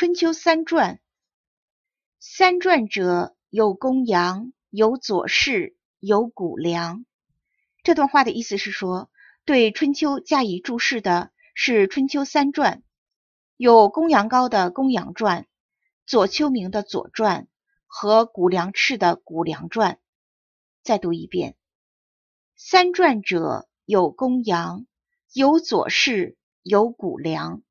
春秋三传，三传者有公羊，有左氏，有谷梁。这段话的意思是说，对春秋加以注释的是春秋三传，有公羊高的公羊传，左丘明的左传和谷梁赤的谷梁传。再读一遍：三传者有公羊，有左氏，有谷梁。